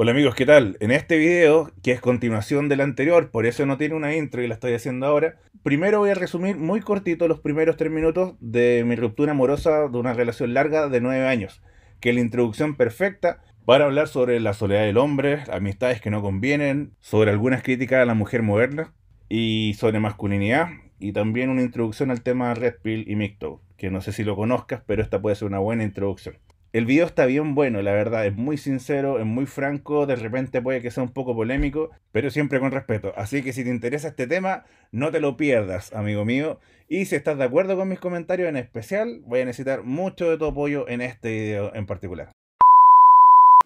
Hola amigos, ¿qué tal? En este video, que es continuación del anterior, por eso no tiene una intro y la estoy haciendo ahora, primero voy a resumir muy cortito los primeros tres minutos de mi ruptura amorosa de una relación larga de nueve años, que es la introducción perfecta para hablar sobre la soledad del hombre, amistades que no convienen, sobre algunas críticas a la mujer moderna y sobre masculinidad, y también una introducción al tema Red Pill y mixto que no sé si lo conozcas, pero esta puede ser una buena introducción. El video está bien bueno, la verdad, es muy sincero, es muy franco, de repente puede que sea un poco polémico, pero siempre con respeto. Así que si te interesa este tema, no te lo pierdas, amigo mío. Y si estás de acuerdo con mis comentarios en especial, voy a necesitar mucho de tu apoyo en este video en particular.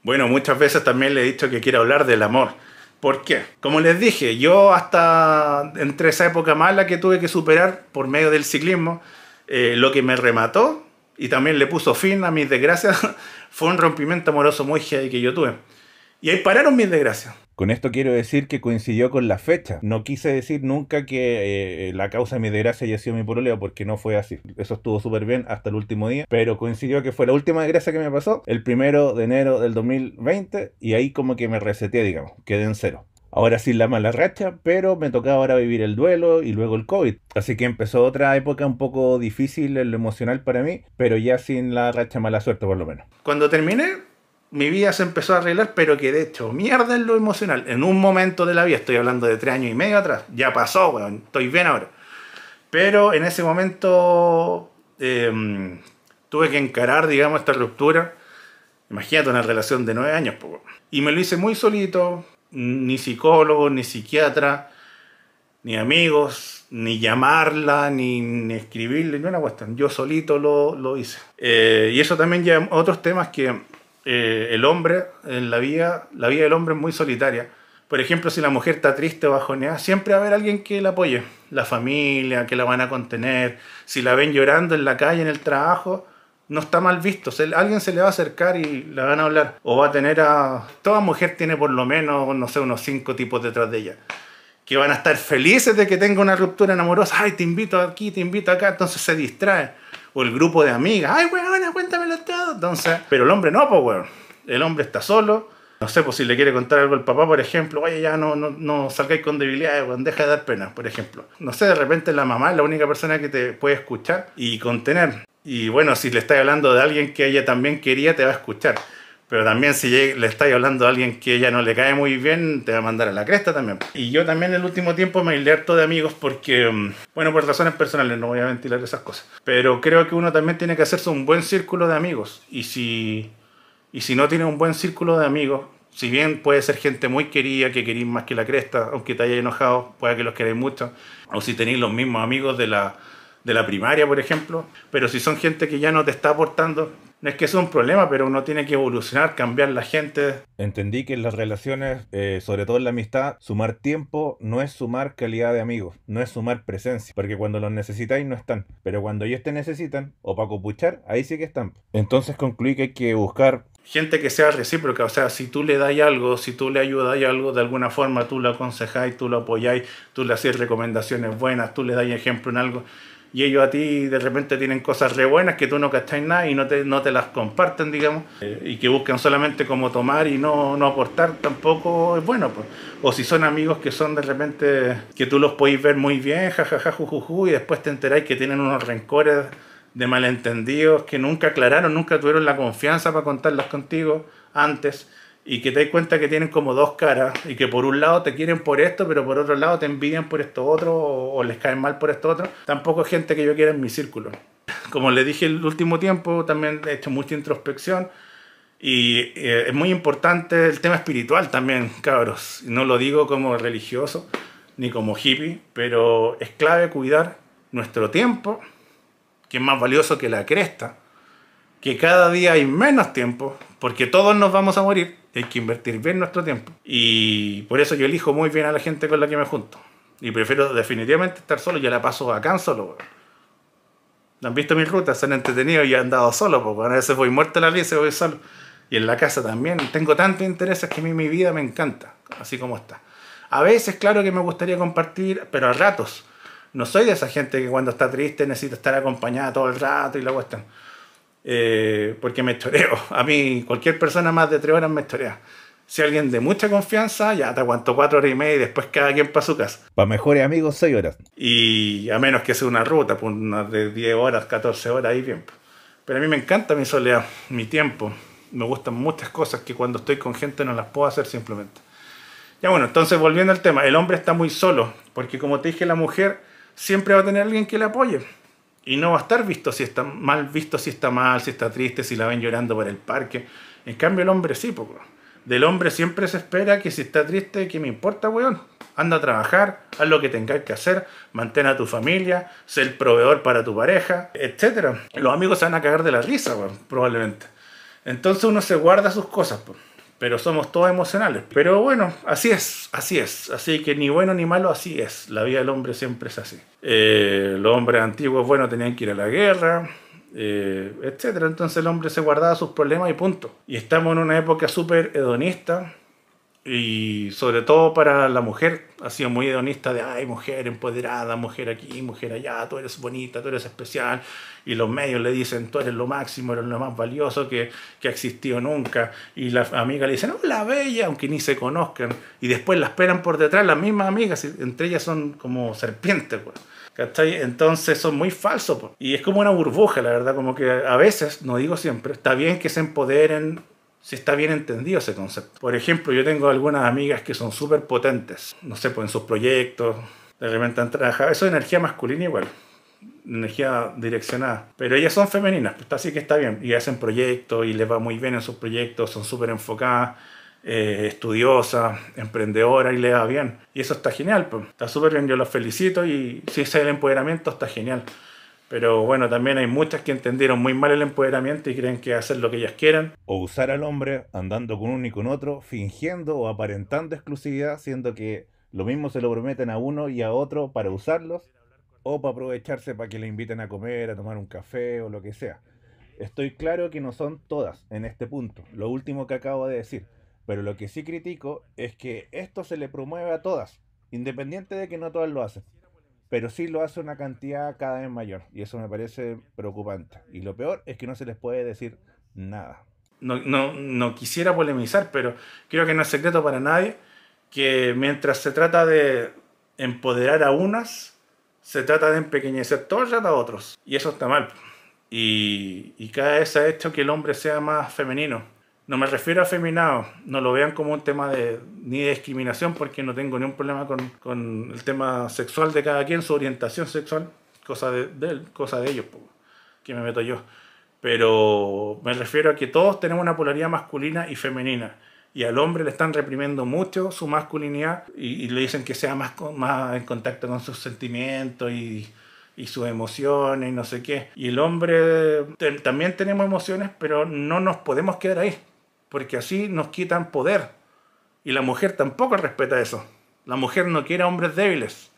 Bueno, muchas veces también le he dicho que quiero hablar del amor. ¿Por qué? Como les dije, yo hasta entre esa época mala que tuve que superar por medio del ciclismo, eh, lo que me remató y también le puso fin a mis desgracias, fue un rompimiento amoroso muy heavy que yo tuve. Y ahí pararon mis desgracias. Con esto quiero decir que coincidió con la fecha. No quise decir nunca que eh, la causa de mi desgracia haya sido mi problema. porque no fue así. Eso estuvo súper bien hasta el último día, pero coincidió que fue la última desgracia que me pasó, el primero de enero del 2020, y ahí como que me reseteé, digamos, quedé en cero. Ahora sí la mala racha, pero me tocaba ahora vivir el duelo y luego el COVID. Así que empezó otra época un poco difícil en lo emocional para mí, pero ya sin la racha mala suerte por lo menos. Cuando terminé, mi vida se empezó a arreglar, pero que de hecho, mierda en lo emocional. En un momento de la vida, estoy hablando de tres años y medio atrás, ya pasó, bueno, estoy bien ahora. Pero en ese momento em, tuve que encarar, digamos, esta ruptura. Imagínate una relación de nueve años, poco, y me lo hice muy solito, ni psicólogo, ni psiquiatra, ni amigos, ni llamarla, ni, escribirle, no una cuestión. Yo solito lo, hice. Eh, y eso también lleva a otros temas que eh, el hombre, en la vida, la vida del hombre es muy solitaria. Por ejemplo, si la mujer está triste o bajoneada, siempre va a haber alguien que la apoye. La familia, que la van a contener. Si la ven llorando en la calle, en el trabajo, no está mal visto. alguien se le va a acercar y la van a hablar. O va a tener a... Toda mujer tiene por lo menos, no sé, unos cinco tipos detrás de ella. Que van a estar felices de que tenga una ruptura amorosa. Ay, te invito aquí, te invito acá. Entonces se distrae. O el grupo de amigas. Ay, weón, cuéntamelo todo. Entonces... Pero el hombre no, pues, weón. El hombre está solo. No sé, pues si le quiere contar algo al papá, por ejemplo, oye, ya no, no, no salgáis con debilidades, weón, deja de dar pena, por ejemplo. No sé, de repente la mamá es la única persona que te puede escuchar y contener. Y bueno, si le estáis hablando de alguien que ella también quería, te va a escuchar. Pero también si le estáis hablando de alguien que ella no le cae muy bien, te va a mandar a la cresta también. Y yo también en el último tiempo me aislé harto de amigos porque, mm, bueno, por razones personales, no voy a ventilar esas cosas. Pero creo que uno también tiene que hacerse un buen círculo de amigos. Y si, y si no tiene un buen círculo de amigos, si bien puede ser gente muy querida, que querís más que la cresta, aunque te haya enojado, pueda que los queréis mucho. O si tenéis los mismos amigos de la de la primaria, por ejemplo. Pero si son gente que ya no te está aportando, no es que sea un problema, pero uno tiene que evolucionar, cambiar la gente. Entendí que en las relaciones, eh, sobre todo en la amistad, sumar tiempo no es sumar calidad de amigos, no es sumar presencia, porque cuando los necesitáis no están, pero cuando ellos te necesitan, o para copuchar, ahí sí que están. Entonces concluí que hay que buscar... Gente que sea recíproca, o sea, si tú le das algo, si tú le ayudas algo, de alguna forma tú lo aconsejáis, tú lo apoyáis, tú le haces recomendaciones buenas, tú le das ejemplo en algo y ellos a ti de repente tienen cosas re buenas que tú no cacháis nada y no te, no te las comparten, digamos, eh, y que buscan solamente como tomar y no, no aportar tampoco es bueno. Pues. O si son amigos que son de repente que tú los podéis ver muy bien, jajaja, y después te enteráis que tienen unos rencores de malentendidos que nunca aclararon, nunca tuvieron la confianza para contarlos contigo antes y que te das cuenta que tienen como dos caras y que por un lado te quieren por esto, pero por otro lado te envidian por esto otro o, les caen mal por esto otro, tampoco es gente que yo quiera en mi círculo. Como le dije el último tiempo, también he hecho mucha introspección y eh, es muy importante el tema espiritual también, cabros. No lo digo como religioso ni como hippie, pero es clave cuidar nuestro tiempo, que es más valioso que la cresta que cada día hay menos tiempo, porque todos nos vamos a morir, hay que invertir bien nuestro tiempo. Y por eso yo elijo muy bien a la gente con la que me junto. Y prefiero definitivamente estar solo, yo la paso acá solo no Han visto mis rutas, se han entretenido y han andado solo, porque a veces voy muerto la vida, voy solo. Y en la casa también, tengo tantos intereses que a mí mi vida me encanta, así como está. A veces, claro que me gustaría compartir, pero a ratos. No soy de esa gente que cuando está triste necesita estar acompañada todo el rato y la cuestión eh, porque me estoreo. A mí, cualquier persona más de tres horas me estorea. Si alguien de mucha confianza, ya te aguanto cuatro horas y media y después cada quien para su casa. Para mejores amigos, seis horas. Y a menos que sea una ruta, pues unas de 10 horas, 14 horas, ahí bien. Pero a mí me encanta mi soledad, mi tiempo. Me gustan muchas cosas que cuando estoy con gente no las puedo hacer simplemente. Ya bueno, entonces volviendo al tema, el hombre está muy solo, porque como te dije, la mujer siempre va a tener alguien que le apoye. Y no va a estar visto si está mal, visto si está mal, si está triste, si la ven llorando por el parque. En cambio, el hombre sí, poco. Del hombre siempre se espera que si está triste, que me importa, weón? Anda a trabajar, haz lo que tengas que hacer, mantén a tu familia, sé el proveedor para tu pareja, etc. Los amigos se van a cagar de la risa, weón, probablemente. Entonces uno se guarda sus cosas, pues pero somos todos emocionales. Pero bueno, así es, así es. Así que ni bueno ni malo, así es. La vida del hombre siempre es así. Eh, los hombres antiguos, bueno, tenían que ir a la guerra, etc. Eh, etcétera. Entonces el hombre se guardaba sus problemas y punto. Y estamos en una época súper hedonista, y sobre todo para la mujer, ha sido muy hedonista de, ay, mujer empoderada, mujer aquí, mujer allá, tú eres bonita, tú eres especial, y los medios le dicen, tú eres lo máximo, eres lo más valioso que, que ha existido nunca, y las amigas le dicen, la bella, aunque ni se conozcan, y después la esperan por detrás las mismas amigas, entre ellas son como serpientes, pues. Entonces son muy falsos. Pues. Y es como una burbuja, la verdad, como que a veces, no digo siempre, está bien que se empoderen si está bien entendido ese concepto. Por ejemplo, yo tengo algunas amigas que son súper potentes, no sé, pues en sus proyectos, de repente han Eso es energía masculina igual, energía direccionada. Pero ellas son femeninas, pues así que está bien. Y hacen proyectos y les va muy bien en sus proyectos, son súper enfocadas. Eh, estudiosas, emprendedoras y les va bien. Y eso está genial, pues. está súper bien, yo los felicito y si es el empoderamiento está genial. Pero bueno, también hay muchas que entendieron muy mal el empoderamiento y creen que hacer lo que ellas quieran. O usar al hombre andando con uno y con otro, fingiendo o aparentando exclusividad, siendo que lo mismo se lo prometen a uno y a otro para usarlos o para aprovecharse para que le inviten a comer, a tomar un café o lo que sea. Estoy claro que no son todas en este punto, lo último que acabo de decir. Pero lo que sí critico es que esto se le promueve a todas, independiente de que no todas lo hacen pero sí lo hace una cantidad cada vez mayor y eso me parece preocupante. Y lo peor es que no se les puede decir nada. No, no, quisiera polemizar, pero creo que no es secreto para nadie que mientras se trata de empoderar a unas, se trata de empequeñecer todas a otros. Y eso está mal. Y, y cada vez ha hecho que el hombre sea más femenino. No me refiero a feminado, no lo vean como un tema de ni de discriminación porque no tengo ningún problema con, el tema sexual de cada quien, su orientación sexual, cosa de, cosa de ellos, que me meto yo. Pero me refiero a que todos tenemos una polaridad masculina y femenina y al hombre le están reprimiendo mucho su masculinidad y, le dicen que sea más, más en contacto con sus sentimientos y, sus emociones y no sé qué. Y el hombre eh, también tenemos emociones, pero no nos podemos quedar ahí porque así nos quitan poder. Y la mujer tampoco respeta eso. La mujer no quiere hombres débiles.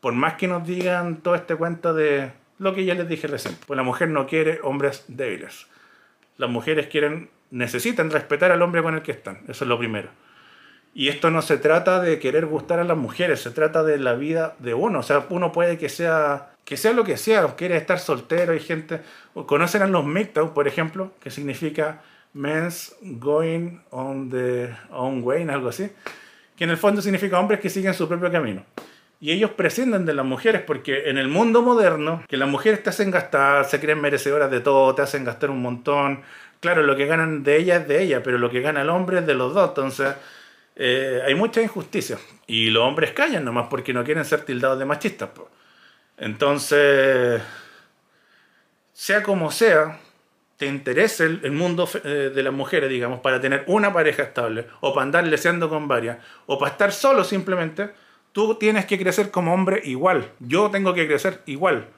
Por más que nos digan todo este cuento de lo que ya les dije recién. Pues la mujer no quiere hombres débiles. Las mujeres quieren, necesitan respetar al hombre con el que están. Eso es lo primero. Y esto no se trata de querer gustar a las mujeres, se trata de la vida de uno. O sea, uno puede que sea, que sea lo que sea, quiere estar soltero y gente. Conocen a los MGTOW, por ejemplo, que significa Men's Going on the Own Way, algo así, que en el fondo significa hombres que siguen su propio camino. Y ellos prescinden de las mujeres porque en el mundo moderno, que las mujeres te hacen gastar, se creen merecedoras de todo, te hacen gastar un montón. Claro, lo que ganan de ella es de ella, pero lo que gana el hombre es de los dos. Entonces, eh, hay mucha injusticia. Y los hombres callan nomás porque no quieren ser tildados de machistas. Entonces, sea como sea, te interese el, mundo eh, de las mujeres, digamos, para tener una pareja estable, o para andar leseando con varias, o para estar solo simplemente, tú tienes que crecer como hombre igual. Yo tengo que crecer igual.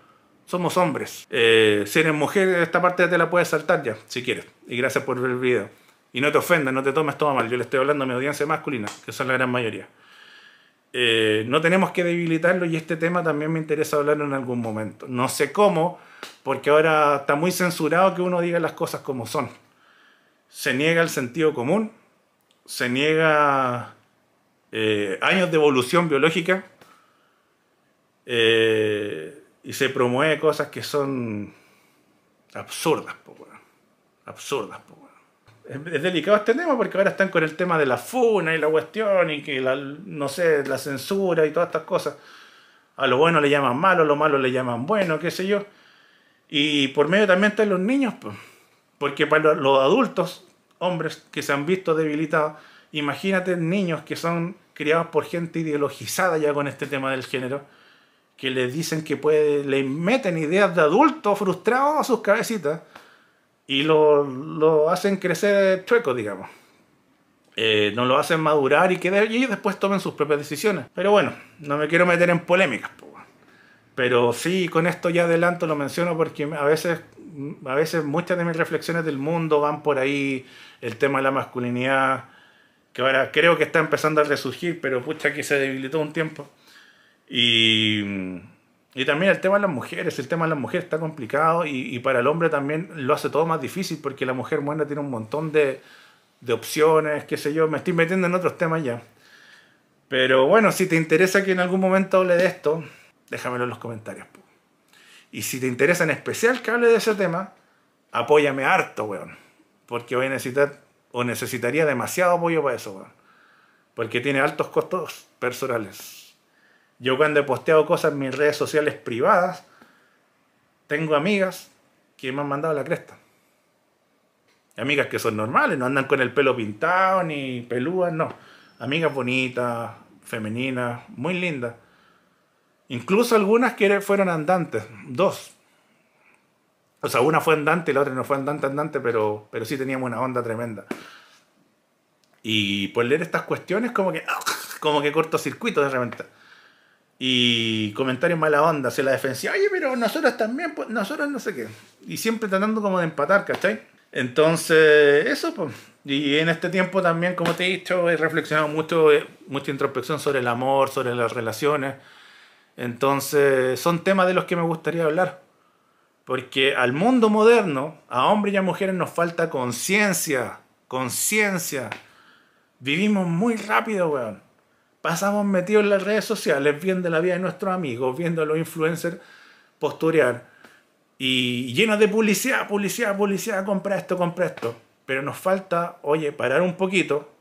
Somos hombres. Eh, si eres mujer, esta parte te la puedes saltar ya, si quieres. Y gracias por ver el video. Y no te ofendas, no te tomes todo mal. Yo le estoy hablando a mi audiencia masculina, que son la gran mayoría. Eh, no tenemos que debilitarlo y este tema también me interesa hablarlo en algún momento. No sé cómo, porque ahora está muy censurado que uno diga las cosas como son. Se niega el sentido común, se niega eh, años de evolución biológica eh, y se promueve cosas que son absurdas, po, absurdas es delicado este tema porque ahora están con el tema de la funa y la cuestión y que no sé, la censura y todas estas cosas. A lo bueno le llaman malo, a lo malo le llaman bueno, qué sé yo. Y por medio también están los niños, porque para los adultos, hombres que se han visto debilitados, imagínate niños que son criados por gente ideologizada ya con este tema del género, que les dicen que puede, le meten ideas de adultos frustrados a sus cabecitas y lo, lo hacen crecer chueco, digamos. Eh, no lo hacen madurar y que después tomen sus propias decisiones. Pero bueno, no me quiero meter en polémicas. Pero sí, con esto ya adelanto lo menciono porque a veces, a veces muchas de mis reflexiones del mundo van por ahí, el tema de la masculinidad, que ahora creo que está empezando a resurgir, pero pucha que se debilitó un tiempo. Y y también el tema de las mujeres, el tema de las mujeres está complicado y, y, para el hombre también lo hace todo más difícil porque la mujer buena tiene un montón de, de opciones, qué sé yo, me estoy metiendo en otros temas ya. Pero bueno, si te interesa que en algún momento hable de esto, déjamelo en los comentarios. Y si te interesa en especial que hable de ese tema, apóyame harto, weón. Porque voy a necesitar o necesitaría demasiado apoyo para eso, weón. Porque tiene altos costos personales. Yo cuando he posteado cosas en mis redes sociales privadas, tengo amigas que me han mandado la cresta. Amigas que son normales, no andan con el pelo pintado ni pelúas, no. Amigas bonitas, femeninas, muy lindas. Incluso algunas que fueron andantes, dos. O sea, una fue andante y la otra no fue andante, andante, pero, pero sí teníamos una onda tremenda. Y por leer estas cuestiones, como que, como que cortocircuito de repente. Y comentarios mala onda hacia la defensa Oye, pero nosotros también, pues, nosotros no sé qué. Y siempre tratando como de empatar, ¿cachai? Entonces, eso, pues. Y en este tiempo también, como te he dicho, he reflexionado mucho, eh, mucha introspección sobre el amor, sobre las relaciones. Entonces, son temas de los que me gustaría hablar. Porque al mundo moderno, a hombres y a mujeres nos falta conciencia, conciencia. Vivimos muy rápido, weón pasamos metidos en las redes sociales, viendo la vida de nuestros amigos, viendo a los influencers posturear y llenos de publicidad, publicidad, publicidad, compra esto, compra esto. Pero nos falta, oye, parar un poquito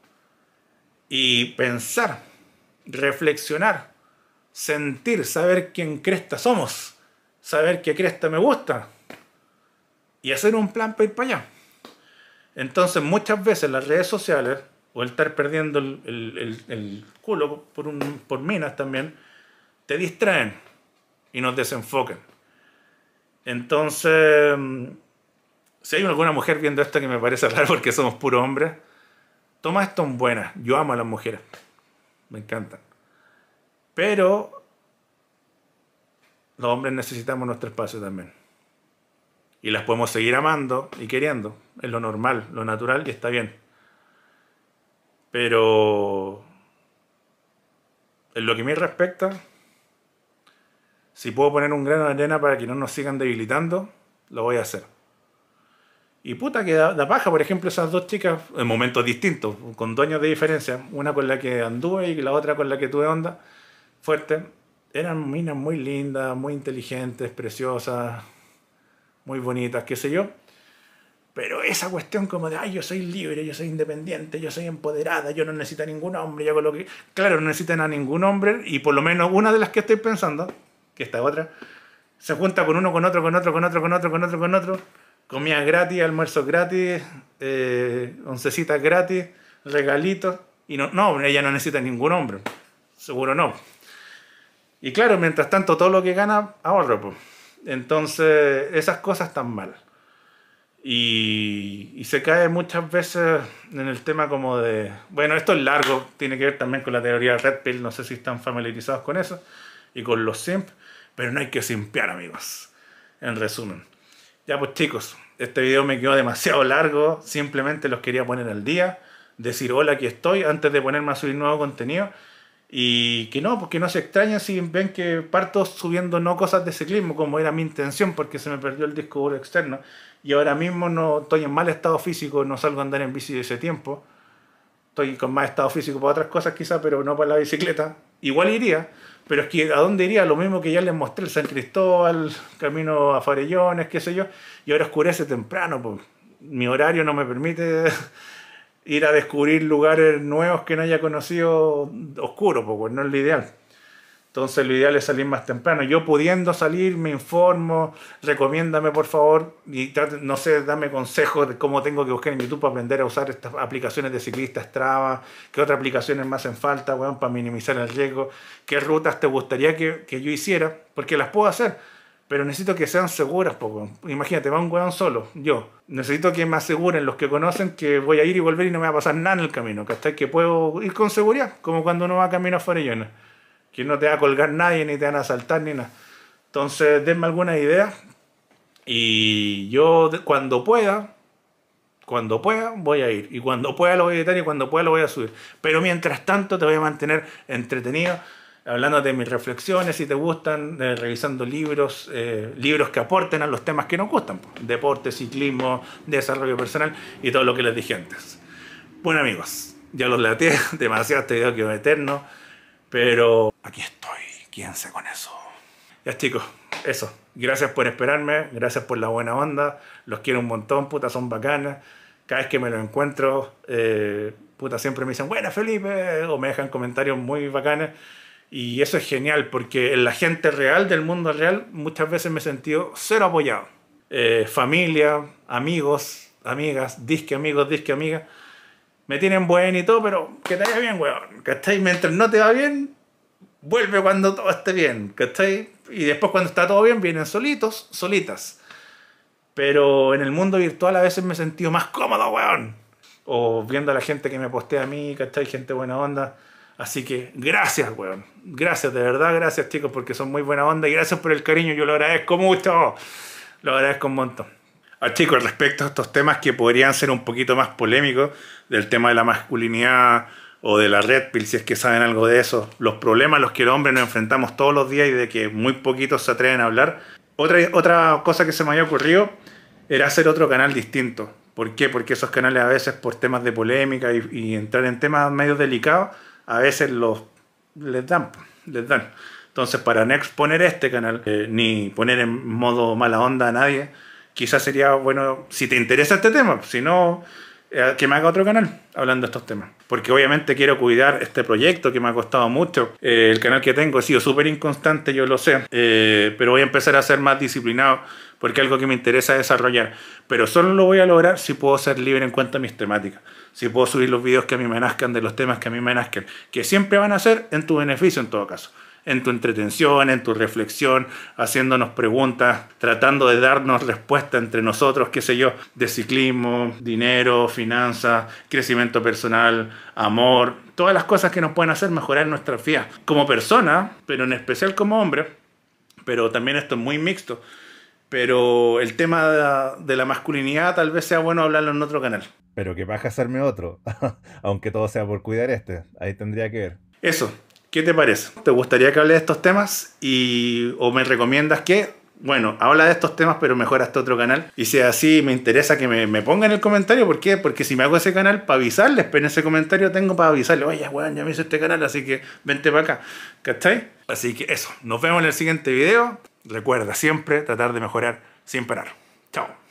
y pensar, reflexionar, sentir, saber quién cresta somos, saber qué cresta me gusta y hacer un plan para ir para allá. Entonces muchas veces las redes sociales o el estar perdiendo el, culo por, un, por minas también, te distraen y nos desenfocan. Entonces, mm, si hay alguna mujer viendo esto que me parece raro porque somos puros hombres, toma esto en buena. Yo amo a las mujeres. Me encantan. Pero los hombres necesitamos nuestro espacio también. Y las podemos seguir amando y queriendo. Es lo normal, lo natural y está bien. Pero en lo que me respecta, si puedo poner un grano de arena para que no nos sigan debilitando, lo voy a hacer. Y puta que da, paja, por ejemplo, esas dos chicas, en momentos distintos, con dueños de diferencia, una con la que anduve y la otra con la que tuve onda fuerte, eran minas muy lindas, muy inteligentes, preciosas, muy bonitas, qué sé yo pero esa cuestión como de, ay, yo soy libre, yo soy independiente, yo soy empoderada, yo no necesito a ningún hombre, yo lo que... Claro, no necesitan a ningún hombre y por lo menos una de las que estoy pensando, que esta otra, se junta con uno, con otro, con otro, con otro, con otro, con otro, con otro. Comida gratis, almuerzo gratis, eh, oncecitas gratis, regalitos. Y no, no, ella no necesita ningún hombre. Seguro no. Y claro, mientras tanto, todo lo que gana, ahorro. Pues. Entonces, esas cosas están mal. Y, se cae muchas veces en el tema como de, bueno, esto es largo, tiene que ver también con la teoría de Red Pill, no sé si están familiarizados con eso, y con los simp, pero no hay que simpear amigos, en resumen. Ya pues chicos, este video me quedó demasiado largo, simplemente los quería poner al día, decir hola, aquí estoy, antes de ponerme a subir nuevo contenido. Y que no, porque no se extraña si ven que parto subiendo no cosas de ciclismo, como era mi intención, porque se me perdió el disco duro externo. Y ahora mismo no estoy en mal estado físico, no salgo a andar en bici de ese tiempo. Estoy con más estado físico para otras cosas quizá pero no para la bicicleta. Igual iría, pero es que ¿a dónde iría? Lo mismo que ya les mostré, el San Cristóbal, camino a Farellones, qué sé yo. Y ahora oscurece temprano, pues mi horario no me permite ir a descubrir lugares nuevos que no haya conocido oscuro, porque no es lo ideal. Entonces lo ideal es salir más temprano. Yo pudiendo salir, me informo, recomiéndame por favor y no sé, dame consejos de cómo tengo que buscar en YouTube para aprender a usar estas aplicaciones de ciclistas trabas, qué otras aplicaciones más hacen falta, weón, para minimizar el riesgo, qué rutas te gustaría que yo hiciera, porque las puedo hacer pero necesito que sean seguras, poco. Imagínate, va un weón solo, yo. Necesito que me aseguren los que conocen que voy a ir y volver y no me va a pasar nada en el camino, Que es Que puedo ir con seguridad, como cuando uno va camino a Farellona, que no te va a colgar nadie, ni te van a asaltar, ni nada. Entonces, denme alguna idea y yo cuando pueda, cuando pueda voy a ir y cuando pueda lo voy a editar y cuando pueda lo voy a subir. Pero mientras tanto te voy a mantener entretenido hablando de mis reflexiones, si te gustan, eh, revisando libros, eh, libros que aporten a los temas que nos gustan, deporte, ciclismo, desarrollo personal y todo lo que les dije antes. Bueno amigos, ya los laté demasiado este video que meternos eterno, pero aquí estoy, quién se con eso. Ya chicos, eso, gracias por esperarme, gracias por la buena onda, los quiero un montón, Puta, son bacanas, cada vez que me los encuentro, eh, puta siempre me dicen, buena Felipe, o me dejan comentarios muy bacanes. Y eso es genial, porque en la gente real, del mundo real, muchas veces me he sentido cero apoyado. Eh, familia, amigos, amigas, disque amigos, disque amigas, me tienen buen y todo, pero que te vaya bien, weón. Mientras no te va bien, vuelve cuando todo esté bien, estéis, Y después cuando está todo bien, vienen solitos, solitas. Pero en el mundo virtual a veces me he sentido más cómodo, weón. O viendo a la gente que me postea a mí, ¿cachai? Gente buena onda. Así que gracias, weón gracias, de verdad, gracias chicos, porque son muy buena onda y gracias por el cariño, yo lo agradezco mucho, lo agradezco un montón. Ah, chicos, respecto a estos temas que podrían ser un poquito más polémicos, del tema de la masculinidad o de la red pill, si es que saben algo de eso, los problemas los que los hombres nos enfrentamos todos los días y de que muy poquitos se atreven a hablar. Otra, otra cosa que se me había ocurrido era hacer otro canal distinto. ¿Por qué? Porque esos canales a veces por temas de polémica y, y entrar en temas medio delicados, a veces los les dan, les dan. Entonces, para no exponer este canal, eh, ni poner en modo mala onda a nadie, quizás sería bueno, si te interesa este tema, si no, eh, que me haga otro canal hablando de estos temas. Porque obviamente quiero cuidar este proyecto que me ha costado mucho. Eh, el canal que tengo ha sido súper inconstante, yo lo sé, pero voy a empezar a ser más disciplinado porque es algo que me interesa desarrollar. Pero solo lo voy a lograr si puedo ser libre en cuanto a mis temáticas si puedo subir los videos que a mí me nazcan de los temas que a mí me nazcan, que siempre van a ser en tu beneficio en todo caso, en tu entretención, en tu reflexión, haciéndonos preguntas, tratando de darnos respuesta entre nosotros, qué sé yo, de ciclismo, dinero, finanzas, crecimiento personal, amor, todas las cosas que nos pueden hacer mejorar nuestra vida como persona, pero en especial como hombre, pero también esto es muy mixto pero el tema de la, masculinidad tal vez sea bueno hablarlo en otro canal. Pero que vas a hacerme otro, aunque todo sea por cuidar este. Ahí tendría que ver. Eso, ¿qué te parece? ¿Te gustaría que hable de estos temas? Y, ¿O me recomiendas que bueno, habla de estos temas, pero mejora este otro canal. Y si es así, me interesa que me, ponga en el comentario. ¿Por qué? Porque si me hago ese canal, para avisarles, pero ese comentario tengo para avisarles. Oye, weón, ya me hice este canal, así que vente para acá. ¿Cachai? Así que eso, nos vemos en el siguiente video. Recuerda siempre tratar de mejorar sin parar. Chao.